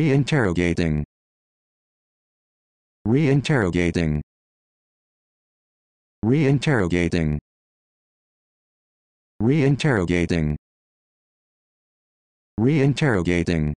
Reinterrogating. Reinterrogating. Reinterrogating. Reinterrogating. Reinterrogating.